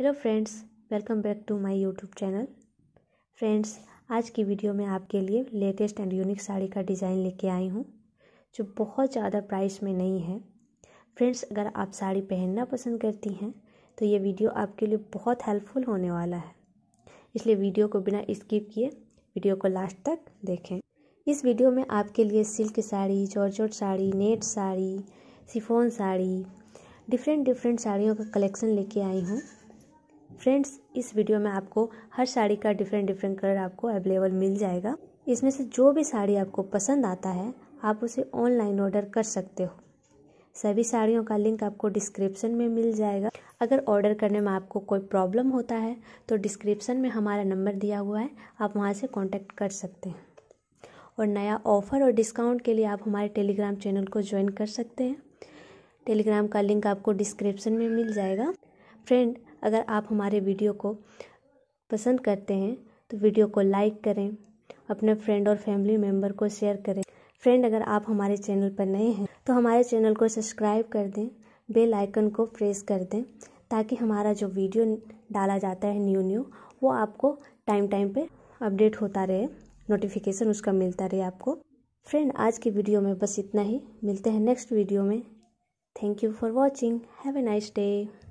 hello friends welcome back to my YouTube channel friends आज की video में आपके लिए लेटेस्ट एंड यूनिक साड़ी का डिज़ाइन लेके आई हूँ जो बहुत ज़्यादा प्राइस में नहीं है फ्रेंड्स अगर आप साड़ी पहनना पसंद करती हैं तो ये वीडियो आपके लिए बहुत हेल्पफुल होने वाला है इसलिए वीडियो को बिना स्किप किए वीडियो को लास्ट तक देखें इस वीडियो में आपके लिए silk sari georgette sari net sari chiffon sari different different साड़ियों का कलेक्शन लेके आई हूँ फ्रेंड्स इस वीडियो में आपको हर साड़ी का डिफरेंट डिफरेंट कलर आपको अवेलेबल मिल जाएगा इसमें से जो भी साड़ी आपको पसंद आता है आप उसे ऑनलाइन ऑर्डर कर सकते हो सभी साड़ियों का लिंक आपको डिस्क्रिप्शन में मिल जाएगा अगर ऑर्डर करने में आपको कोई प्रॉब्लम होता है तो डिस्क्रिप्शन में हमारा नंबर दिया हुआ है आप वहाँ से कॉन्टैक्ट कर सकते हैं और नया ऑफ़र और डिस्काउंट के लिए आप हमारे टेलीग्राम चैनल को ज्वाइन कर सकते हैं टेलीग्राम का लिंक आपको डिस्क्रिप्शन में मिल जाएगा फ्रेंड अगर आप हमारे वीडियो को पसंद करते हैं तो वीडियो को लाइक करें अपने फ्रेंड और फैमिली मेम्बर को शेयर करें फ्रेंड अगर आप हमारे चैनल पर नए हैं तो हमारे चैनल को सब्सक्राइब कर दें बेल आइकन को प्रेस कर दें ताकि हमारा जो वीडियो डाला जाता है न्यू न्यू वो आपको टाइम टाइम पे अपडेट होता रहे नोटिफिकेशन उसका मिलता रहे आपको फ्रेंड आज की वीडियो में बस इतना ही मिलते हैं नेक्स्ट वीडियो में thank you for watching have a nice day